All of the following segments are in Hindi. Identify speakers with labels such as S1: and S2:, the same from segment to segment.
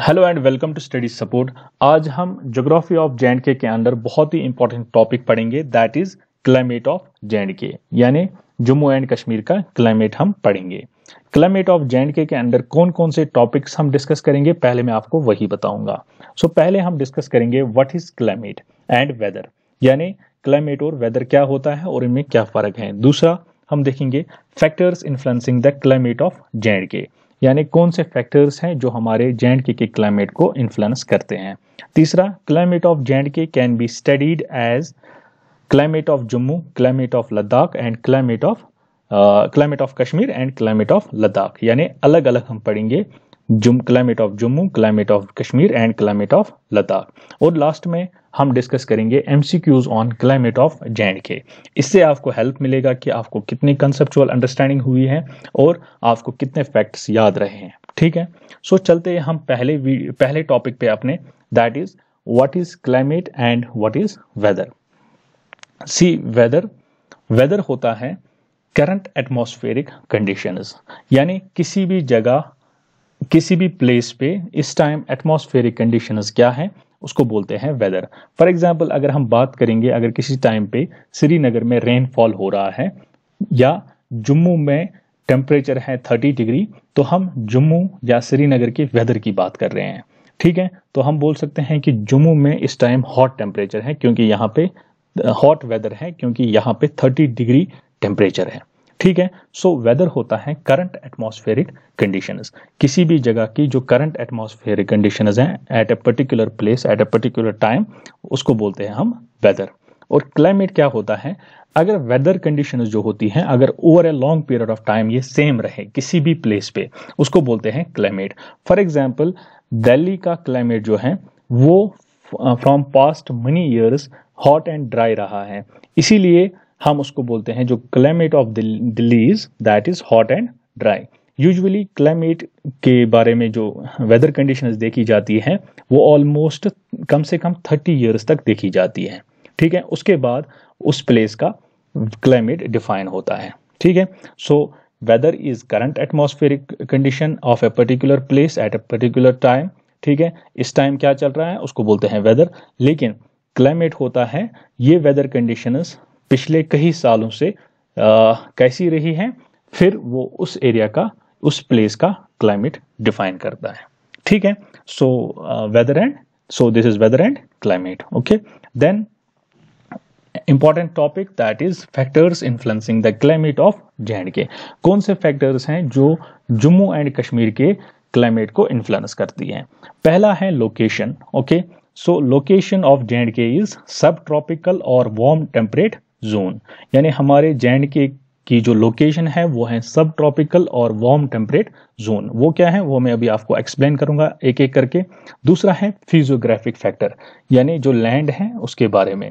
S1: Hello and welcome to study support आज हम जोग्राफी ऑफ जे के के अंदर बहुत ही इंपॉर्टेंट टॉपिक पढ़ेंगे that is climate of J K यानी जम्मू एंड कश्मीर का क्लाइमेट हम पढ़ेंगे क्लाइमेट ऑफ जे के के अंदर कौन कौन से टॉपिक्स हम डिस्कस करेंगे पहले मैं आपको वही बताऊंगा सो so, पहले हम डिस्कस करेंगे what is climate and weather यानी क्लाइमेट और वेदर क्या होता है और इनमें क्या फर्क है दूसरा हम देखेंगे factors influencing the climate of J K यानी कौन से फैक्टर्स हैं जो हमारे जे एंड के, क्लाइमेट को इन्फ्लुएंस करते हैं तीसरा climate of J and K can be studied as climate of Jammu climate of Ladakh and climate of climate of Kashmir and climate of Ladakh यानी अलग अलग हम पढ़ेंगे climate of Jammu climate of Kashmir and climate of Ladakh और लास्ट में हम डिस्कस करेंगे M on climate of J K इससे आपको हेल्प मिलेगा कि आपको कितनी कंसेप्चुअल अंडरस्टैंडिंग हुई है और आपको कितने फैक्ट्स याद रहे हैं ठीक है सो so, चलते हैं हम पहले पहले टॉपिक पे अपने that is what is climate and what is weather C weather weather होता है करंट एटमोस्फेरिक कंडीशंस यानी किसी भी जगह किसी भी प्लेस पे इस टाइम एटमोस्फेरिक कंडीशंस क्या है उसको बोलते हैं वेदर फॉर एग्जाम्पल अगर हम बात करेंगे अगर किसी टाइम पे श्रीनगर में रेनफॉल हो रहा है या जम्मू में टेम्परेचर है 30 डिग्री तो हम जम्मू या श्रीनगर के वेदर की बात कर रहे हैं ठीक है तो हम बोल सकते हैं कि जम्मू में इस टाइम हॉट टेम्परेचर है क्योंकि यहाँ पे हॉट uh, वेदर है क्योंकि यहाँ पे 30 डिग्री टेम्परेचर है ठीक है सो वेदर होता है करंट एटमोस्फेरिक कंडीशंस किसी भी जगह की जो करंट एटमोस्फेरिक कंडीशंस हैं at a particular place at a particular time उसको बोलते हैं हम वेदर और क्लाइमेट क्या होता है अगर वेदर कंडीशन जो होती हैं अगर over a long period of time ये सेम रहे किसी भी प्लेस पे उसको बोलते हैं क्लाइमेट फॉर एग्जाम्पल दिल्ली का क्लाइमेट जो है वो from past many years hot and dry रहा है इसीलिए हम उसको बोलते हैं जो climate of Delhi's that is hot and dry usually climate के बारे में जो वेदर कंडीशन देखी जाती हैं वो ऑलमोस्ट कम से कम थर्टी ईयर्स तक देखी जाती है ठीक है उसके बाद उस प्लेस का क्लाइमेट डिफाइन होता है ठीक है so weather is current atmospheric condition of a particular place at a particular time ठीक है इस टाइम क्या चल रहा है उसको बोलते हैं वेदर लेकिन क्लाइमेट होता है ये वेदर कंडीशंस पिछले कई सालों से आ, कैसी रही है फिर वो उस एरिया का उस प्लेस का क्लाइमेट डिफाइन करता है ठीक है so weather and so this is weather and climate okay then important topic that is factors influencing the climate of J and K कौन से फैक्टर्स हैं जो जम्मू एंड कश्मीर के क्लाइमेट को इन्फ्लुएंस करती हैं पहला है location okay so location of J and K is subtropical और वार्म टेम्परेट जोन यानी हमारे जे के की जो लोकेशन है वो है सब ट्रॉपिकल और वार्म टेम्परेट जोन वो क्या है वो मैं अभी आपको एक्सप्लेन करूंगा एक एक करके दूसरा है फिजियोग्राफिक फैक्टर यानी जो लैंड है उसके बारे में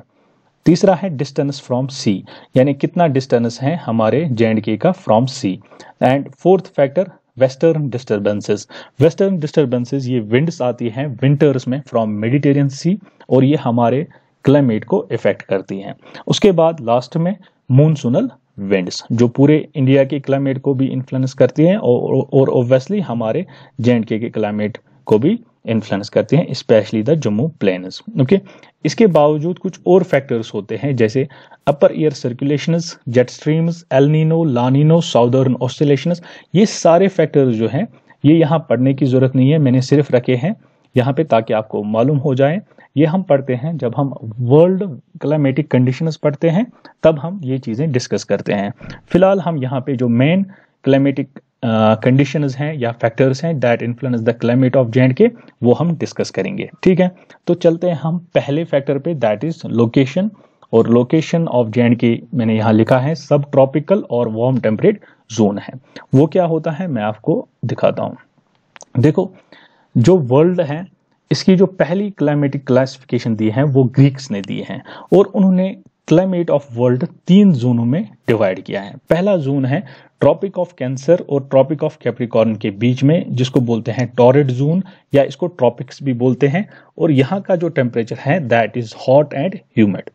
S1: तीसरा है डिस्टेंस फ्रॉम सी यानी कितना डिस्टेंस है हमारे जे के का from sea and fourth factor western disturbances western disturbances ये विंड्स आती हैं विंटर्स में फ्रॉम मेडिटेरियन सी और ये हमारे क्लाइमेट को इफेक्ट करती हैं उसके बाद लास्ट में मूनसूनल विंड्स जो पूरे इंडिया के क्लाइमेट को भी इन्फ्लुएंस करती हैं और ओब्वियसली हमारे जे एंड के क्लाइमेट को भी इन्फ्लुएंस करती हैं specially the Jammu plains okay इसके बावजूद कुछ और फैक्टर्स होते हैं जैसे upper air circulation jet streams El Nino La Nina southern oscillation ये सारे फैक्टर्स जो हैं ये यहाँ पढ़ने की जरूरत नहीं है मैंने सिर्फ रखे हैं यहाँ पे ताकि आपको मालूम हो जाए ये हम पढ़ते हैं जब हम वर्ल्ड क्लाइमेटिक कंडीशंस पढ़ते हैं तब हम ये चीज़ें डिस्कस करते हैं फिलहाल हम यहाँ पे जो मेन क्लाइमेटिक कंडीशन uh, हैं या फैक्टर्स हैं that influence the climate of J K वो हम डिस्कस करेंगे ठीक है तो चलते हैं हम पहले फैक्टर पे दैट इज लोकेशन और लोकेशन ऑफ जे के मैंने यहाँ लिखा है सब ट्रॉपिकल और वार्म टेम्परेट जोन है वो क्या होता है मैं आपको दिखाता हूँ देखो जो वर्ल्ड है इसकी जो पहली क्लाइमेटिक क्लासिफिकेशन दी है वो ग्रीक्स ने दी है और उन्होंने क्लाइमेट ऑफ वर्ल्ड तीन जोनों में डिवाइड किया है पहला जोन है ट्रॉपिक ऑफ कैंसर और ट्रॉपिक ऑफ कैप्रिकॉर्न के बीच में जिसको बोलते हैं टॉरिड जोन या इसको ट्रॉपिक्स भी बोलते हैं और यहाँ का जो टेम्परेचर है that is hot and humid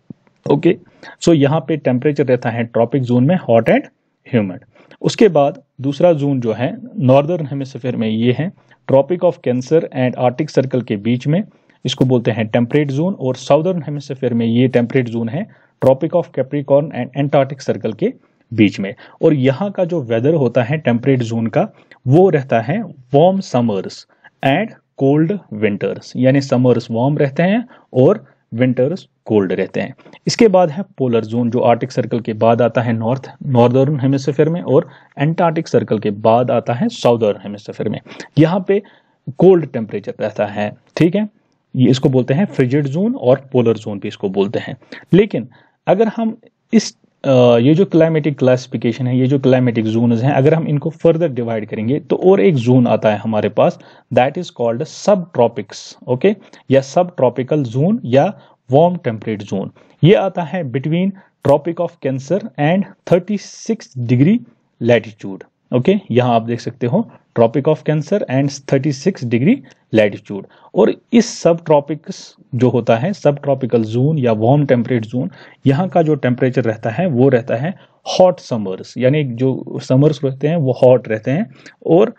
S1: okay so यहाँ पे टेम्परेचर रहता है ट्रॉपिक जोन में हॉट एंड ह्यूमिड उसके बाद दूसरा जोन जो है नॉर्दर्न हेमिसफेयर में ये है tropic of cancer and arctic circle के बीच में इसको बोलते हैं टेम्परेट जोन और साउदर्न हेमिसफेयर में ये टेम्परेट जोन है tropic of capricorn and antarctic circle के बीच में और यहाँ का जो वेदर होता है टेम्परेट जोन का वो रहता है warm summers and cold winters यानी समर्स वार्म रहते हैं और विंटर्स कोल्ड रहते हैं इसके बाद है पोलर जोन जो आर्टिक सर्कल के बाद आता है नॉर्थ नॉर्दर्न हेमिसफेयर में और एंटार्टिक सर्कल के बाद आता है साउदर्न हेमिसफेयर में यहाँ पे कोल्ड टेम्परेचर रहता है ठीक है ये इसको बोलते हैं फ्रिजिड जोन और पोलर जोन भी इसको बोलते हैं लेकिन अगर हम इस ये जो क्लाइमेटिक क्लासिफिकेशन है ये जो क्लाइमेटिक जोन हैं अगर हम इनको फर्दर डिवाइड करेंगे तो और एक जोन आता है हमारे पास that is called subtropics okay या सब ट्रॉपिकल जोन या वार्म टेम्परेट जोन ये आता है between tropic of cancer and 36 degree latitude okay यहाँ आप देख सकते हो tropic of cancer and 36 degree latitude और इस सब ट्रॉपिक्स जो होता है सब ट्रॉपिकल जोन या वार्म टेम्परेट जोन यहाँ का जो टेम्परेचर रहता है वो रहता है हॉट समर्स यानी जो समर्स रहते हैं वो हॉट रहते हैं और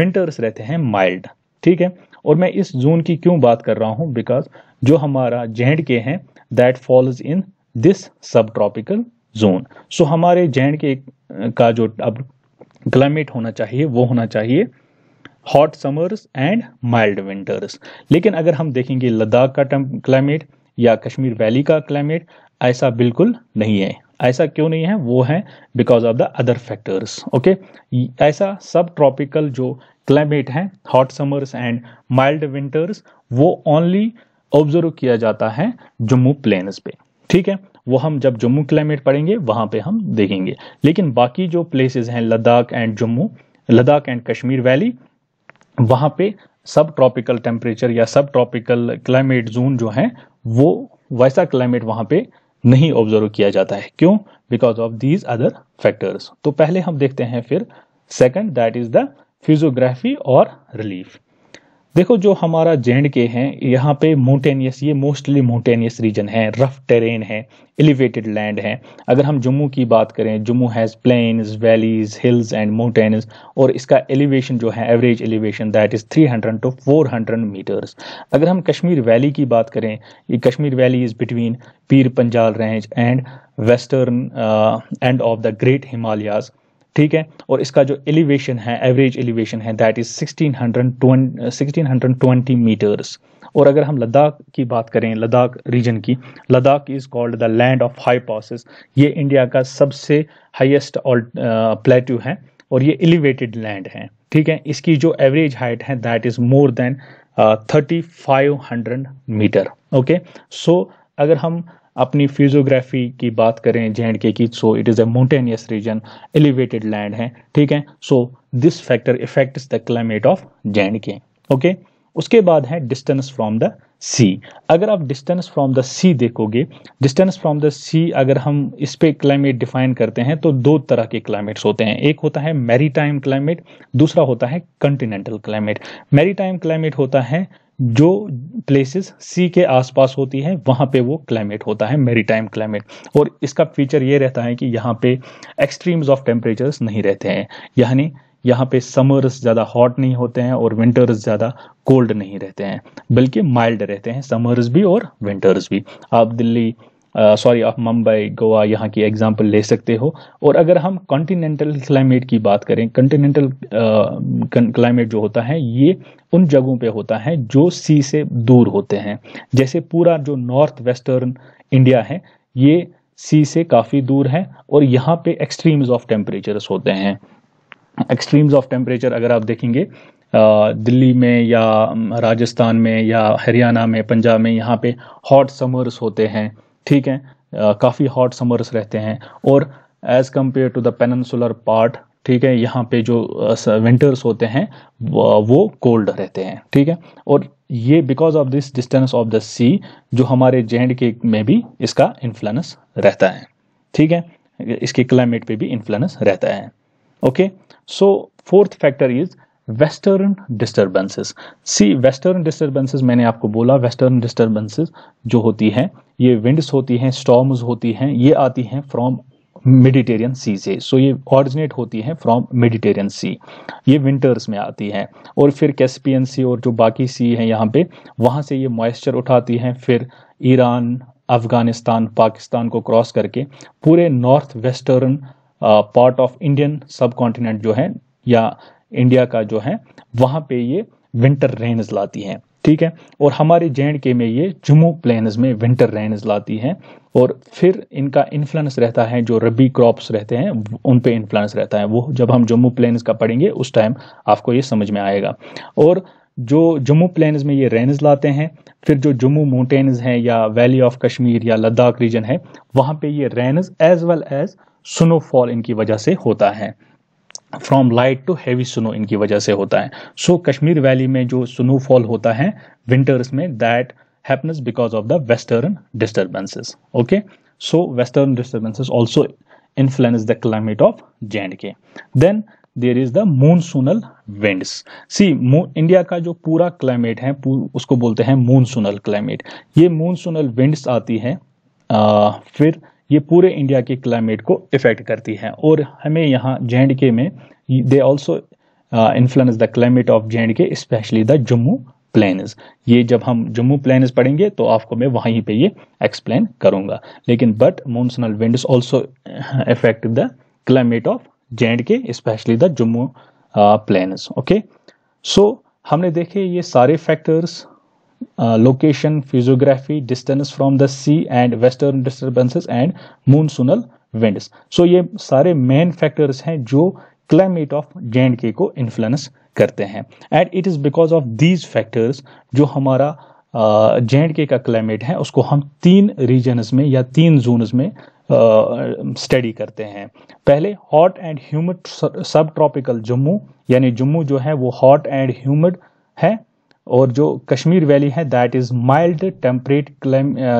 S1: विंटर्स रहते हैं माइल्ड ठीक है और मैं इस जोन की क्यों बात कर रहा हूँ बिकॉज जो हमारा जे एंड के हैं that falls in this subtropical zone so हमारे जे एंड के का जो अब क्लाइमेट होना चाहिए वो होना चाहिए hot summers and mild winters लेकिन अगर हम देखेंगे लद्दाख का क्लाइमेट या कश्मीर वैली का क्लाइमेट ऐसा बिल्कुल नहीं है ऐसा क्यों नहीं है वो है because of the other factors okay ऐसा सब ट्रॉपिकल जो क्लाइमेट है hot summers and mild winters वो ओनली ऑब्जर्व किया जाता है जम्मू प्लेन्स पे ठीक है वो हम जब जम्मू क्लाइमेट पढ़ेंगे वहाँ पे हम देखेंगे लेकिन बाकी जो प्लेसेस हैं Ladakh and Jammu Ladakh and Kashmir valley वहाँ पे सब ट्रॉपिकल टेम्परेचर या सब ट्रॉपिकल क्लाइमेट जोन जो हैं वो वैसा क्लाइमेट वहाँ पे नहीं ऑब्जर्व किया जाता है क्यों because of these other factors तो पहले हम देखते हैं फिर second that is the physiography और रिलीफ देखो जो हमारा एंड के हैं यहाँ पे माउंटेनियस ये मोस्टली माउंटेनियस रीजन है रफ टेरेन है एलिवेटेड लैंड है अगर हम जम्मू की बात करें Jammu has plains valleys hills and mountains और इसका एलिवेशन जो है average elevation that is 300 to four hundred metres अगर हम कश्मीर वैली की बात करें ये Kashmir valley is between Pir Panjal range and western end of the great Himalayas ठीक है और इसका जो एलिवेशन है एवरेज एलिवेशन है दैट इज 1620 मीटर्स और अगर हम लद्दाख की बात करें लद्दाख रीजन की Ladakh is called the land of high passes ये इंडिया का सबसे हाईएस्ट प्लेट्यू uh, है और ये एलिवेटेड लैंड है ठीक है इसकी जो एवरेज हाइट है that is more than thirty five hundred metre okay so अगर हम अपनी फिजियोग्राफी की बात करें जे एंड के की so it is a mountainous region elevated land है ठीक है so this factor effect the climate of J and K okay उसके बाद है डिस्टेंस फ्रॉम द सी अगर आप डिस्टेंस फ्रॉम द सी देखोगे डिस्टेंस फ्रॉम द सी अगर हम इस पे क्लाइमेट डिफाइन करते हैं तो दो तरह के क्लाइमेट्स होते हैं एक होता है मैरीटाइम क्लाइमेट दूसरा होता है कंटिनेंटल क्लाइमेट मैरीटाइम क्लाइमेट होता है जो प्लेसेस सी के आसपास होती है वहाँ पे वो क्लाइमेट होता है मेरीटाइम क्लाइमेट और इसका फीचर ये रहता है कि यहाँ पे एक्सट्रीम्स ऑफ टेम्परेचर्स नहीं रहते हैं यानी यहाँ पे समर्स ज़्यादा हॉट नहीं होते हैं और विंटर्स ज़्यादा कोल्ड नहीं रहते हैं बल्कि माइल्ड रहते हैं समर्स भी और विंटर्स भी आप दिल्ली सॉरी uh, आप मुंबई गोवा यहाँ की एग्जाम्पल ले सकते हो और अगर हम कॉन्टीनेंटल क्लाइमेट की बात करें कॉन्टीनेंटल क्लाइमेट uh, जो होता है ये उन जगहों पे होता है जो सी से दूर होते हैं जैसे पूरा जो नॉर्थ वेस्टर्न इंडिया है ये सी से काफ़ी दूर है और यहाँ पे एक्सट्रीम्स ऑफ टेम्परेचर्स होते हैं एक्सट्रीम्स ऑफ टेम्परेचर अगर आप देखेंगे uh, दिल्ली में या um, राजस्थान में या हरियाणा में पंजाब में यहाँ पे हॉट समर्स होते हैं ठीक है काफ़ी हॉट समर्स रहते हैं और as compare to the peninsular part ठीक है यहाँ पे जो विंटर्स होते हैं वो कोल्ड रहते हैं ठीक है और ये because of this distance of the sea जो हमारे जे के में भी इसका इन्फ्लुएंस रहता है ठीक है इसके क्लाइमेट पे भी इन्फ्लुएंस रहता है okay so fourth factor is western disturbances see western disturbances मैंने आपको बोला वेस्टर्न डिस्टर्बेंसेस जो होती है ये विंड्स होती हैं स्टॉम्स होती हैं ये आती हैं फ्रॉम मेडिटेरियन सी से सो ये ऑरिजिनेट होती हैं फ्रॉम मेडिटेरियन सी ये विंटर्स में आती हैं और फिर कैस्पियन सी और जो बाकी सी हैं यहाँ पे वहाँ से ये मॉइस्चर उठाती हैं फिर ईरान अफ़गानिस्तान पाकिस्तान को क्रॉस करके पूरे north western part of Indian subcontinent जो है या इंडिया का जो है वहाँ पे ये विंटर रेन्स लाती हैं ठीक है और हमारे जे के में ये जम्मू प्लेन्स में विंटर रेन्स लाती हैं और फिर इनका इन्फ्लुएंस रहता है जो रबी क्रॉप्स रहते हैं उन पे इन्फ्लुएंस रहता है वो जब हम जम्मू प्लेन्स का पढ़ेंगे उस टाइम आपको ये समझ में आएगा और जो जम्मू प्लेन्स में ये रेन्स लाते हैं फिर जो जम्मू माउंटेन्स हैं या वैली ऑफ कश्मीर या लद्दाख रीजन है वहाँ पर ये rains as well as snowfall इनकी वजह से होता है from light to heavy snow इनकी वजह से होता है सो so, कश्मीर वैली में जो स्नो फॉल होता है विंटर्स में that happens because of the western disturbances okay so western disturbances also the climate of J and K then there is the monsoonal winds see India का जो पूरा क्लाइमेट है उसको बोलते हैं मूनसूनल क्लाइमेट ये मूनसूनल विंड्स आती है आ, फिर ये पूरे इंडिया के क्लाइमेट को इफ़ेक्ट करती है और हमें यहाँ जे के में they also influence the climate of J K specially the Jammu plane ये जब हम जम्मू प्लान्स पढ़ेंगे तो आपको मैं वहीं पे ये एक्सप्लेन करूंगा लेकिन but monsoonal wind also effect the climate of J K specially the Jammu plain okay so हमने देखे ये सारे factors uh, location, physiography, distance from the sea and western disturbances and monsoonal winds. So ये सारे main factors हैं जो climate of जे एंड के को influence करते हैं and it is because of these factors जो हमारा जे एंड के का क्लाइमेट है उसको हम तीन रीजन्स में या तीन जोन्स में स्टडी uh, करते हैं पहले hot and humid subtropical Jammu यानी जम्मू जो है वो हॉट एंड ह्यूमिड है और जो कश्मीर वैली है that is mild temperate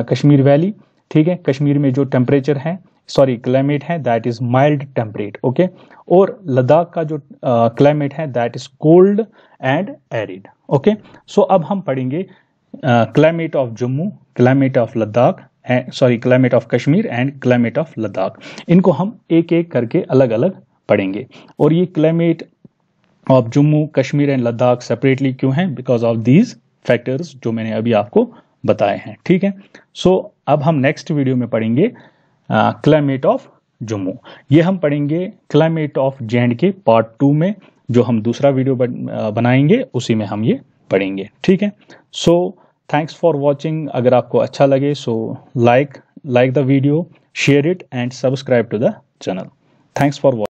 S1: Kashmir valley ठीक है कश्मीर में जो टेम्परेचर है सॉरी क्लाइमेट है that is mild temperate okay और लद्दाख का जो क्लाइमेट uh, है that is cold and arid okay so अब हम पढ़ेंगे climate of Jammu climate of Ladakh sorry climate of Kashmir and climate of Ladakh इनको हम एक एक करके अलग अलग पढ़ेंगे और ये क्लाइमेट अब जम्मू कश्मीर एंड लद्दाख सेपरेटली क्यों हैं बिकॉज ऑफ दीज फैक्टर्स जो मैंने अभी आपको बताए हैं ठीक है सो so, अब हम नेक्स्ट वीडियो में पढ़ेंगे क्लाइमेट uh, ऑफ जम्मू ये हम पढ़ेंगे climate of J and K part two में जो हम दूसरा वीडियो uh, बनाएंगे उसी में हम ये पढ़ेंगे ठीक है सो थैंक्स फॉर वॉचिंग अगर आपको अच्छा लगे so like like the video share it and subscribe to the channel thanks for watching